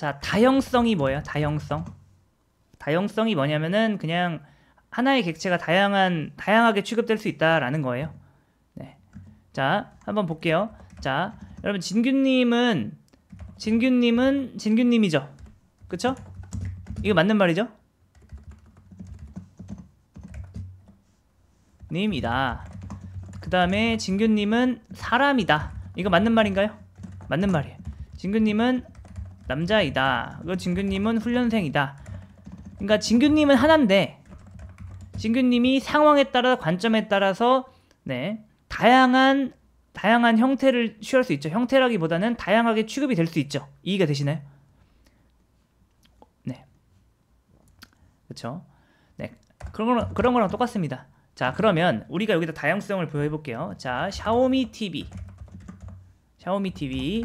자, 다형성이 뭐예요? 다형성. 다형성이 뭐냐면은 그냥 하나의 객체가 다양한 다양하게 취급될 수 있다라는 거예요. 네. 자, 한번 볼게요. 자, 여러분 진규 님은 진규 님은 진규 님이죠. 그쵸 이거 맞는 말이죠? 님이다. 그다음에 진규 님은 사람이다. 이거 맞는 말인가요? 맞는 말이에요. 진규 님은 남자이다. 그 진규님은 훈련생이다. 그러니까 진규님은 하나인데 진규님이 상황에 따라 관점에 따라서 네 다양한 다양한 형태를 취할 수 있죠. 형태라기보다는 다양하게 취급이 될 수 있죠. 이해가 되시나요? 네, 그렇죠. 네, 그런 거랑, 그런 거랑 똑같습니다. 자, 그러면 우리가 여기다 다양성을 보여볼게요. 자, 샤오미 TV, 샤오미 TV.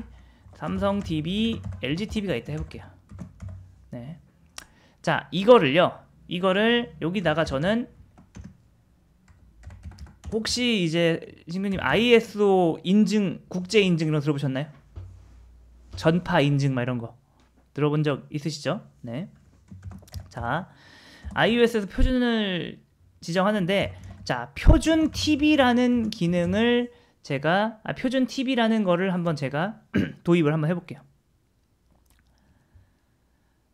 삼성 TV, LG TV가 있다 해볼게요. 네. 자, 이거를요. 이거를 여기다가 저는 혹시 이제 신규님 ISO 인증, 국제 인증 이런 거 들어보셨나요? 전파 인증 막 이런 거 들어본 적 있으시죠? 네. 자, iOS에서 표준을 지정하는데 자, 표준 TV라는 기능을 제가 아, 표준 TV라는 거를 한번 제가 도입을 한번 해볼게요.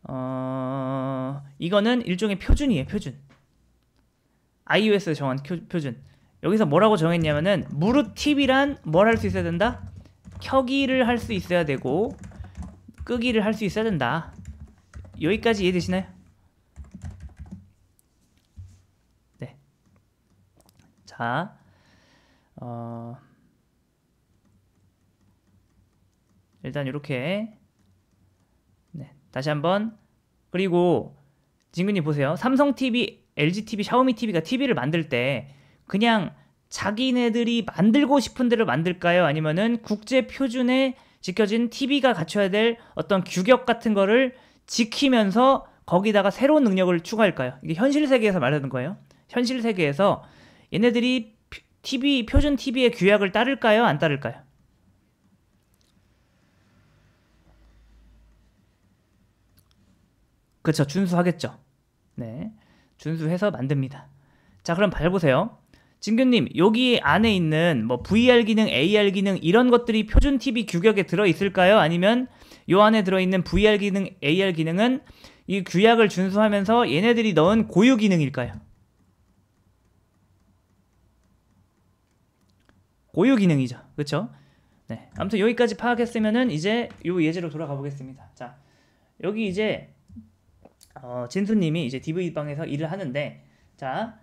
어, 이거는 일종의 표준이에요, 표준. i o s 에 정한 표준. 여기서 뭐라고 정했냐면은 무릎 TV란 뭘 할 수 있어야 된다? 켜기를 할 수 있어야 되고 끄기를 할 수 있어야 된다. 여기까지 이해되시나요? 네. 자, 어... 일단 이렇게 네, 다시 한번 그리고 진근님 보세요. 삼성 TV, LG TV, 샤오미 TV가 TV를 만들 때 그냥 자기네들이 만들고 싶은 대로 만들까요? 아니면은 국제 표준에 지켜진 TV가 갖춰야 될 어떤 규격 같은 거를 지키면서 거기다가 새로운 능력을 추가할까요? 이게 현실 세계에서 말하는 거예요. 현실 세계에서 얘네들이 TV 표준 TV의 규약을 따를까요? 안 따를까요? 그렇죠. 준수하겠죠. 네. 준수해서 만듭니다. 자, 그럼 바밟보세요 진규님, 여기 안에 있는 뭐 VR 기능, AR 기능 이런 것들이 표준 TV 규격에 들어 있을까요? 아니면 요 안에 들어 있는 VR 기능, AR 기능은 이 규약을 준수하면서 얘네들이 넣은 고유 기능일까요? 고유 기능이죠. 그렇죠? 네. 아무튼 여기까지 파악했으면은 이제 요 예제로 돌아가 보겠습니다. 자. 여기 이제 어, 진수님이 이제 DV방에서 일을 하는데 자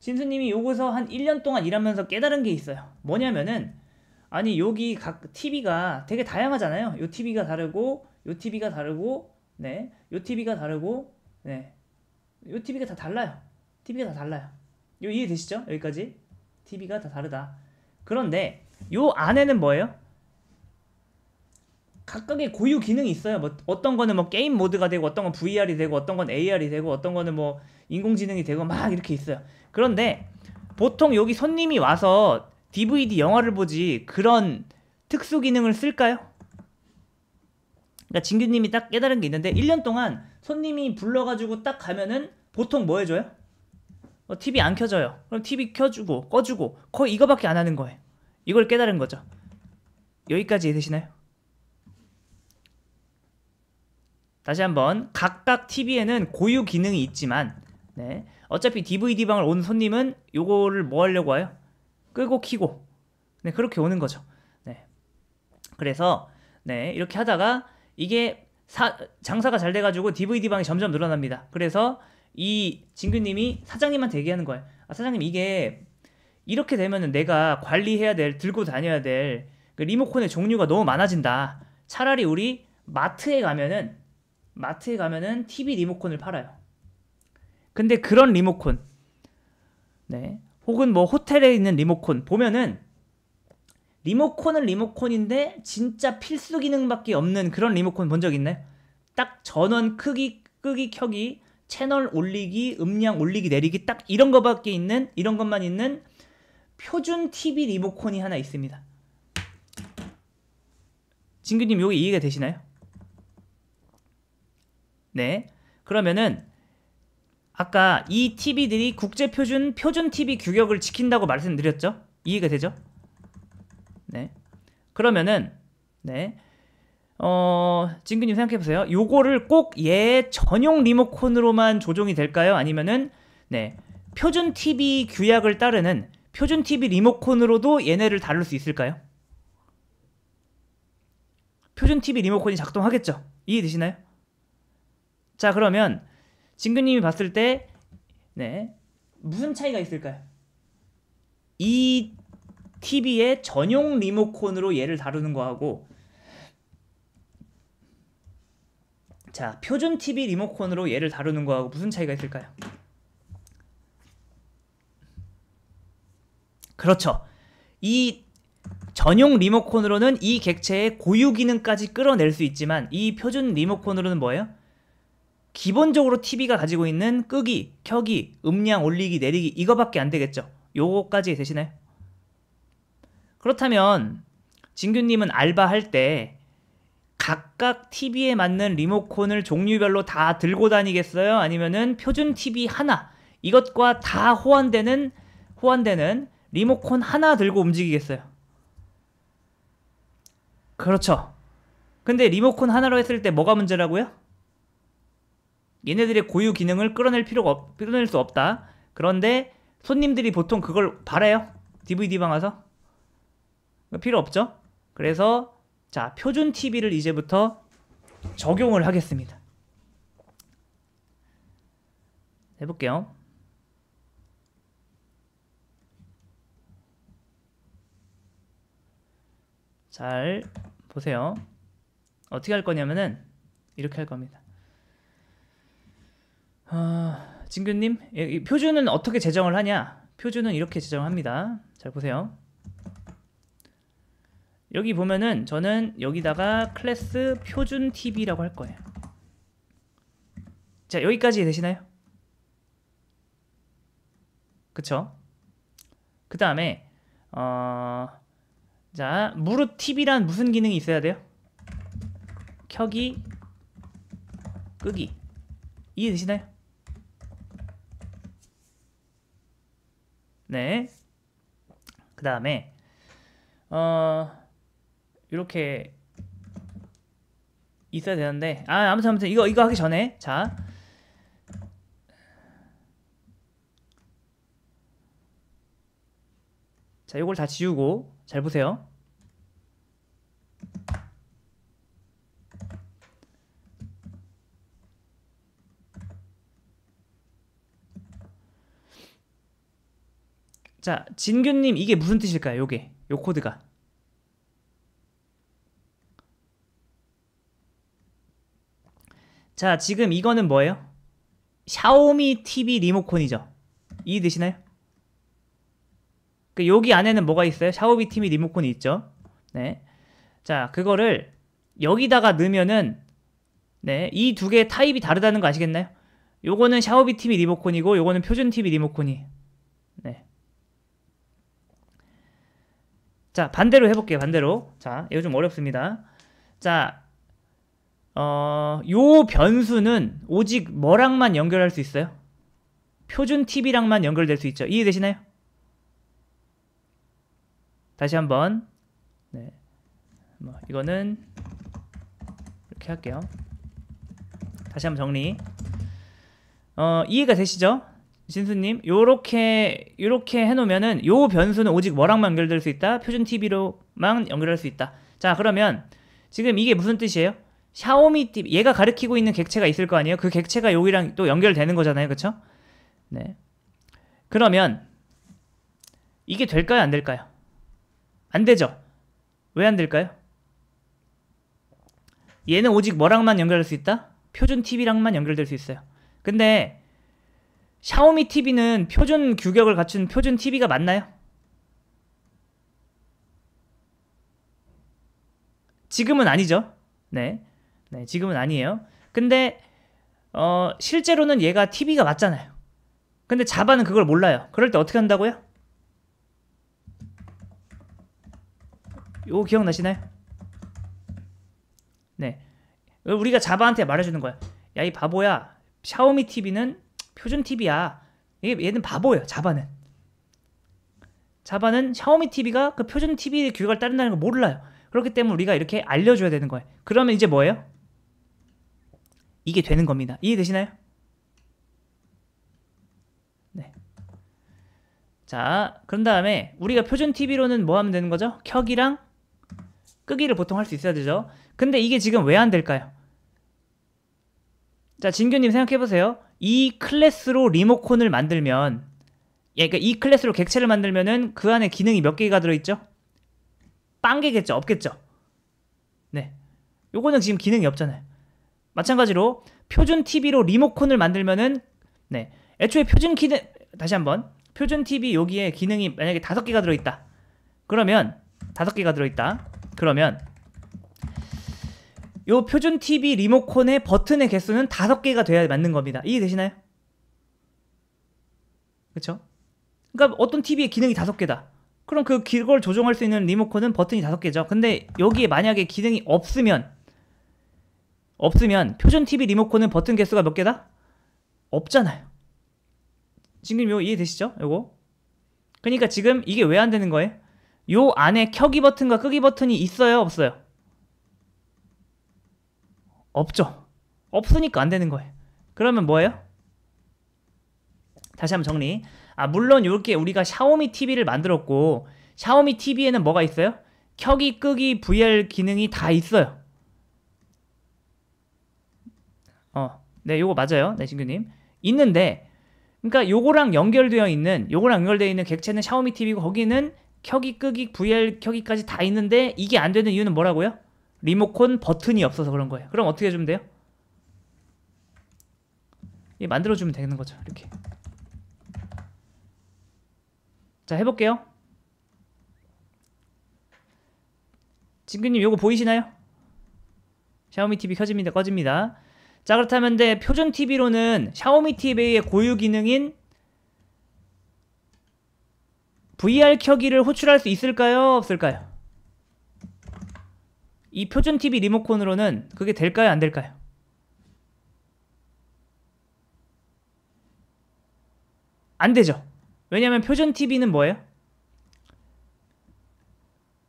진수님이 요거서 한 1년 동안 일하면서 깨달은 게 있어요 뭐냐면은 아니 여기 각 TV가 되게 다양하잖아요 요 TV가 다르고 요 TV가 다르고 네요 TV가 다르고 네요 TV가 다 달라요 TV가 다 달라요 요 이해되시죠? 여기까지 TV가 다 다르다 그런데 요 안에는 뭐예요? 각각의 고유 기능이 있어요. 뭐 어떤 거는 뭐 게임 모드가 되고 어떤 건 VR이 되고 어떤 건 AR이 되고 어떤 거는 뭐 인공지능이 되고 막 이렇게 있어요. 그런데 보통 여기 손님이 와서 DVD 영화를 보지 그런 특수 기능을 쓸까요? 그러니까 진규 님이 딱 깨달은 게 있는데 1년 동안 손님이 불러 가지고 딱 가면은 보통 뭐해 줘요? 어, TV 안 켜져요. 그럼 TV 켜주고 꺼주고 거의 이거밖에 안 하는 거예요. 이걸 깨달은 거죠. 여기까지 되시나요? 다시 한번 각각 TV에는 고유 기능이 있지만 네. 어차피 DVD방을 온 손님은 요거를 뭐 하려고 와요? 끄고 키고 네, 그렇게 오는 거죠. 네. 그래서 네, 이렇게 하다가 이게 사, 장사가 잘 돼가지고 DVD방이 점점 늘어납니다. 그래서 이 진규님이 사장님한테 얘기하는 거예요. 아, 사장님 이게 이렇게 되면 내가 관리해야 될 들고 다녀야 될 그 리모컨의 종류가 너무 많아진다. 차라리 우리 마트에 가면은 마트에 가면은 TV 리모컨을 팔아요. 근데 그런 리모컨, 네, 혹은 뭐 호텔에 있는 리모컨 보면은 리모컨은 리모컨인데 진짜 필수 기능밖에 없는 그런 리모컨 본 적 있나요? 딱 전원 크기, 끄기, 켜기, 채널 올리기, 음량 올리기, 내리기 딱 이런 것밖에 있는 이런 것만 있는 표준 TV 리모컨이 하나 있습니다. 진규님 요게 이해가 되시나요? 네. 그러면은 아까 이 TV들이 국제 표준 표준 TV 규격을 지킨다고 말씀드렸죠? 이해가 되죠? 네. 그러면은 네. 어, 진근님 생각해 보세요. 요거를 꼭 얘 전용 리모컨으로만 조종이 될까요? 아니면은 네. 표준 TV 규약을 따르는 표준 TV 리모컨으로도 얘네를 다룰 수 있을까요? 표준 TV 리모컨이 작동하겠죠? 이해되시나요? 자 그러면 진근님이 봤을 때 네, 무슨 차이가 있을까요? 이 TV의 전용 리모컨으로 얘를 다루는 거하고 자 표준 TV 리모컨으로 얘를 다루는 거하고 무슨 차이가 있을까요? 그렇죠. 이 전용 리모컨으로는 이 객체의 고유 기능까지 끌어낼 수 있지만 이 표준 리모컨으로는 뭐예요? 기본적으로 TV가 가지고 있는 끄기, 켜기, 음량 올리기, 내리기 이거밖에 안 되겠죠. 요거까지 되시나요? 그렇다면 진규님은 알바할 때 각각 TV에 맞는 리모콘을 종류별로 다 들고 다니겠어요? 아니면은 표준 TV 하나 이것과 다 호환되는 호환되는 리모콘 하나 들고 움직이겠어요? 그렇죠. 근데 리모콘 하나로 했을 때 뭐가 문제라고요? 얘네들의 고유 기능을 끌어낼 필요가 없, 끌어낼 수 없다. 그런데 손님들이 보통 그걸 바래요. DVD방 와서. 필요 없죠. 그래서 자, 표준 TV를 이제부터 적용을 하겠습니다. 해볼게요. 잘 보세요. 어떻게 할 거냐면은 이렇게 할 겁니다. 아, 진규님 예, 표준은 어떻게 제정을 하냐? 표준은 이렇게 제정합니다. 잘 보세요. 여기 보면은 저는 여기다가 클래스 표준 TV라고 할 거예요. 자 여기까지 되시나요? 그쵸? 그 다음에 어... 자 무료 TV란 무슨 기능이 있어야 돼요? 켜기 끄기 이해되시나요? 네. 그 다음에 어 이렇게 있어야 되는데 아 아무튼 아무튼 이거 이거 하기 전에 자 자, 이걸 다 지우고 잘 보세요. 자, 진규님 이게 무슨 뜻일까요? 요게, 요 코드가. 자, 지금 이거는 뭐예요? 샤오미 TV 리모컨이죠. 이해되시나요? 그 여기 안에는 뭐가 있어요? 샤오미 TV 리모컨이 있죠. 네. 자, 그거를 여기다가 넣으면은 네, 이 두 개의 타입이 다르다는 거 아시겠나요? 요거는 샤오미 TV 리모컨이고 요거는 표준 TV 리모컨이. 네. 자, 반대로 해볼게요. 반대로. 자, 이거 좀 어렵습니다. 자, 어, 요 변수는 오직 뭐랑만 연결할 수 있어요? 표준 TV랑만 연결될 수 있죠. 이해되시나요? 다시 한번. 네. 뭐, 이거는 이렇게 할게요. 다시 한번 정리. 어, 이해가 되시죠? 진수님 요렇게 요렇게 해놓으면은 요 변수는 오직 뭐랑만 연결될 수 있다 표준 TV로만 연결할 수 있다 자 그러면 지금 이게 무슨 뜻이에요? 샤오미 TV 얘가 가리키고 있는 객체가 있을 거 아니에요? 그 객체가 여기랑 또 연결되는 거잖아요 그쵸? 네 그러면 이게 될까요 안 될까요? 안 되죠? 왜 안 될까요? 얘는 오직 뭐랑만 연결할 수 있다? 표준 TV랑만 연결될 수 있어요 근데 샤오미 TV는 표준 규격을 갖춘 표준 TV가 맞나요? 지금은 아니죠. 네. 네, 지금은 아니에요. 근데 어, 실제로는 얘가 TV가 맞잖아요. 근데 자바는 그걸 몰라요. 그럴 때 어떻게 한다고요? 요 기억나시나요? 네. 우리가 자바한테 말해주는 거야. 야, 이 바보야. 샤오미 TV는 표준 TV야. 얘는 바보예요. 자바는. 자바는 샤오미 TV가 그 표준 TV의 규격을 따른다는 걸 몰라요. 그렇기 때문에 우리가 이렇게 알려줘야 되는 거예요. 그러면 이제 뭐예요? 이게 되는 겁니다. 이해되시나요? 네. 자, 그런 다음에 우리가 표준 TV로는 뭐 하면 되는 거죠? 켜기랑 끄기를 보통 할 수 있어야 되죠. 근데 이게 지금 왜 안 될까요? 자, 진규님 생각해보세요. 이 클래스로 리모콘을 만들면 예, 그러니까 이 클래스로 객체를 만들면은 그 안에 기능이 몇 개가 들어있죠? 빵개겠죠? 없겠죠? 네. 요거는 지금 기능이 없잖아요. 마찬가지로 표준 TV로 리모콘을 만들면은 네. 애초에 표준 기능 다시 한번 표준 TV 여기에 기능이 만약에 다섯 개가 들어있다. 그러면 다섯 개가 들어있다. 그러면 요 표준 TV 리모컨의 버튼의 개수는 다섯 개가 돼야 맞는 겁니다. 이해되시나요? 그쵸 그러니까 어떤 TV의 기능이 다섯 개다. 그럼 그 길걸 조정할 수 있는 리모컨은 버튼이 다섯 개죠. 근데 여기에 만약에 기능이 없으면 없으면 표준 TV 리모컨은 버튼 개수가 몇 개다? 없잖아요. 지금 요 이해되시죠? 요거. 그러니까 지금 이게 왜 안 되는 거예요? 요 안에 켜기 버튼과 끄기 버튼이 있어요, 없어요? 없죠. 없으니까 안 되는 거예요. 그러면 뭐예요? 다시 한번 정리. 아, 물론 이렇게 우리가 샤오미 TV를 만들었고 샤오미 TV에는 뭐가 있어요? 켜기, 끄기, VR 기능이 다 있어요. 어, 네, 요거 맞아요. 네, 신규님. 있는데, 그러니까 요거랑 연결되어 있는, 요거랑 연결되어 있는 객체는 샤오미 TV고 거기는 켜기, 끄기, VR 켜기까지 다 있는데 이게 안 되는 이유는 뭐라고요? 리모컨 버튼이 없어서 그런 거예요. 그럼 어떻게 해주면 돼요? 이 만들어주면 되는 거죠. 이렇게. 자, 해볼게요. 진규님, 요거 보이시나요? 샤오미 TV 켜집니다. 꺼집니다. 자, 그렇다면 데 표준 TV로는 샤오미 TV의 고유 기능인 VR 켜기를 호출할 수 있을까요? 없을까요? 이 표준 TV 리모컨으로는 그게 될까요? 안 될까요? 안 되죠. 왜냐하면 표준 TV는 뭐예요?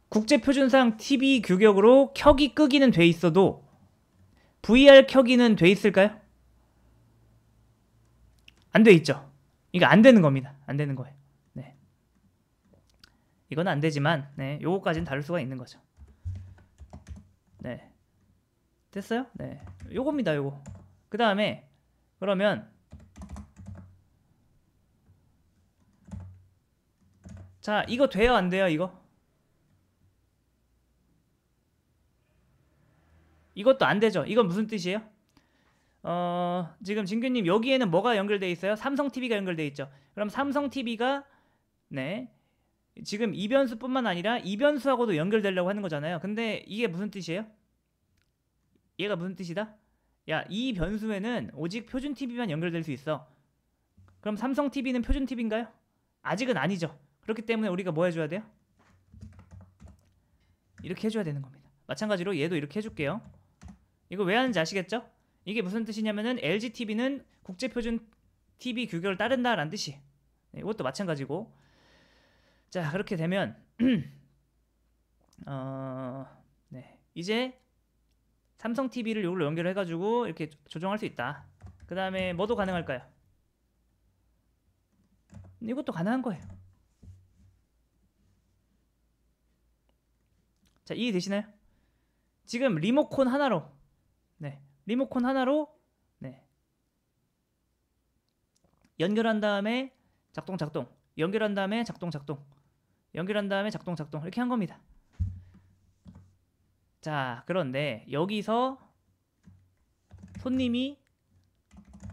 국제 표준상 TV 규격으로 켜기 끄기는 돼 있어도 VR 켜기는 돼 있을까요? 안 돼 있죠. 이거 안 되는 겁니다. 안 되는 거예요. 네. 이건 안 되지만 네, 요거까지는 다룰 수가 있는 거죠. 네. 됐어요? 네. 요겁니다, 요거. 그 다음에, 그러면, 자, 이거 돼요, 안 돼요, 이거? 이것도 안 되죠. 이건 무슨 뜻이에요? 어, 지금 진규님 여기에는 뭐가 연결되어 있어요? 삼성 TV가 연결되어 있죠. 그럼 삼성 TV가 네 지금 이 변수뿐만 아니라 이 변수하고도 연결되려고 하는 거잖아요. 근데 이게 무슨 뜻이에요? 얘가 무슨 뜻이다? 야, 이 변수에는 오직 표준 TV만 연결될 수 있어. 그럼 삼성 TV는 표준 TV인가요? 아직은 아니죠. 그렇기 때문에 우리가 뭐 해줘야 돼요? 이렇게 해줘야 되는 겁니다. 마찬가지로 얘도 이렇게 해줄게요. 이거 왜 하는지 아시겠죠? 이게 무슨 뜻이냐면은 LG TV는 국제표준 TV 규격을 따른다라는 뜻이. 네, 이것도 마찬가지고 자 그렇게 되면 어, 네. 이제 삼성 TV를 이걸로 연결해 가지고 이렇게 조정할 수 있다. 그 다음에 뭐도 가능할까요? 이것도 가능한 거예요. 자 이해되시나요? 지금 리모콘 하나로 네 리모콘 하나로 네 연결한 다음에 작동 작동 연결한 다음에 작동 작동 연결한 다음에 작동 작동 이렇게 한 겁니다. 자 그런데 여기서 손님이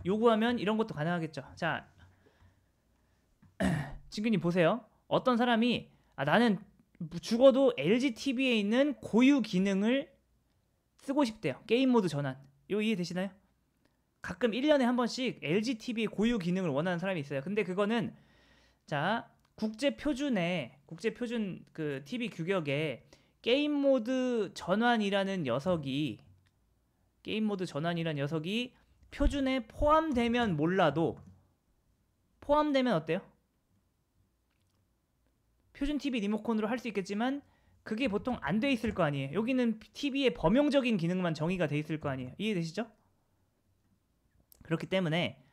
요구하면 이런 것도 가능하겠죠. 자 친구님 보세요. 어떤 사람이 아, 나는 죽어도 LG TV에 있는 고유 기능을 쓰고 싶대요. 게임 모드 전환. 이거 이해되시나요? 가끔 1년에 한 번씩 LG TV의 고유 기능을 원하는 사람이 있어요. 근데 그거는 자 국제 표준에 국제 표준 그 TV 규격에 게임 모드 전환이라는 녀석이 게임 모드 전환이라는 녀석이 표준에 포함되면 몰라도 포함되면 어때요? 표준 TV 리모컨으로 할 수 있겠지만 그게 보통 안 돼 있을 거 아니에요. 여기는 TV의 범용적인 기능만 정의가 돼 있을 거 아니에요. 이해되시죠? 그렇기 때문에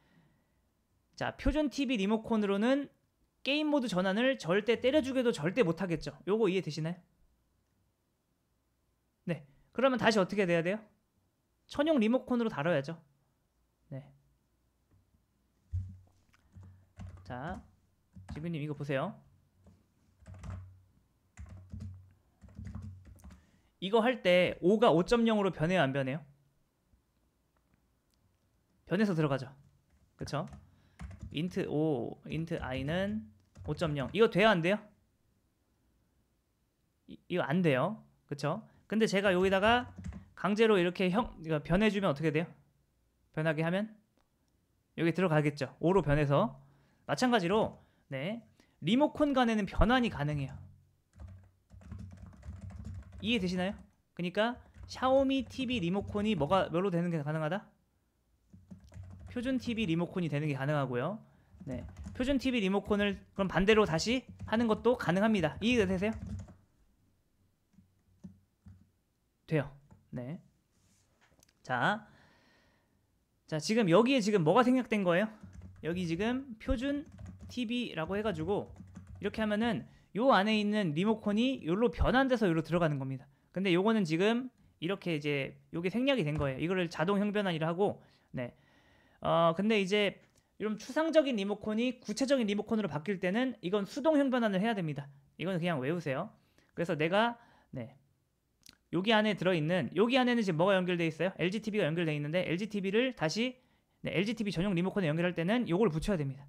자 표준 TV 리모컨으로는 게임 모드 전환을 절대 때려주게도 절대 못하겠죠. 요거 이해되시나요? 네. 그러면 다시 어떻게 돼야 돼요? 천용 리모컨으로 다뤄야죠. 네. 자, 지근님 이거 보세요. 이거 할 때 5가 5.0으로 변해요 안 변해요? 변해서 들어가죠. 그쵸? int 5, int i는 5.0 이거 돼요 안 돼요? 이, 이거 안 돼요 그쵸? 근데 제가 여기다가 강제로 이렇게 형 이거 변해주면 어떻게 돼요? 변하게 하면 여기 들어가겠죠 5로 변해서 마찬가지로 네 리모컨 간에는 변환이 가능해요 이해되시나요? 그러니까 샤오미 TV 리모컨이 뭐가 뭘로 되는 게 가능하다? 표준 TV 리모컨이 되는 게 가능하고요. 네. 표준 TV 리모컨을 그럼 반대로 다시 하는 것도 가능합니다. 이해가 되세요? 돼요. 네. 자. 자, 지금 여기에 지금 뭐가 생략된 거예요? 여기 지금 표준 TV라고 해가지고 이렇게 하면은 요 안에 있는 리모컨이 요로 변환돼서 요로 들어가는 겁니다. 근데 요거는 지금 이렇게 이제 요게 생략이 된 거예요. 이거를 자동 형변환이라 고 네. 어, 근데 이제 이런 추상적인 리모컨이 구체적인 리모컨으로 바뀔 때는 이건 수동형 변환을 해야 됩니다. 이건 그냥 외우세요. 그래서 내가 네 여기 안에 들어있는 여기 안에는 지금 뭐가 연결되어 있어요? LGTV가 연결되어 있는데 LGTV를 다시 네, LGTV 전용 리모컨에 연결할 때는 이걸 붙여야 됩니다.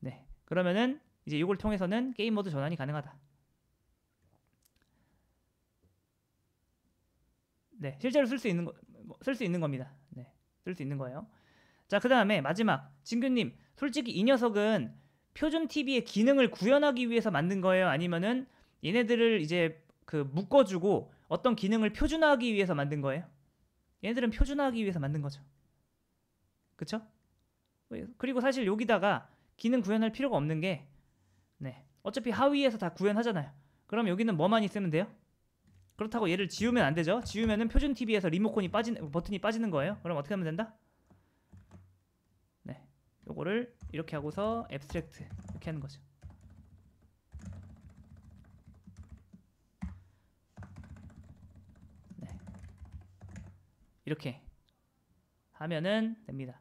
네 그러면은 이제 이걸 통해서는 게임 모드 전환이 가능하다. 네 실제로 쓸 수 있는 거쓸수 있는 겁니다. 네쓸 수 있는 거예요. 자, 그 다음에 마지막. 진규님, 솔직히 이 녀석은 표준 TV의 기능을 구현하기 위해서 만든 거예요? 아니면은 얘네들을 이제 그 묶어주고 어떤 기능을 표준화하기 위해서 만든 거예요? 얘네들은 표준화하기 위해서 만든 거죠. 그쵸? 그리고 사실 여기다가 기능 구현할 필요가 없는 게 네. 어차피 하위에서 다 구현하잖아요. 그럼 여기는 뭐만 있으면 돼요? 그렇다고 얘를 지우면 안 되죠. 지우면은 표준 TV에서 리모컨이 빠진 버튼이 빠지는 거예요. 그럼 어떻게 하면 된다? 요거를 이렇게 하고서 앱스트랙트 이렇게 하는 거죠. 네. 이렇게 하면은 됩니다.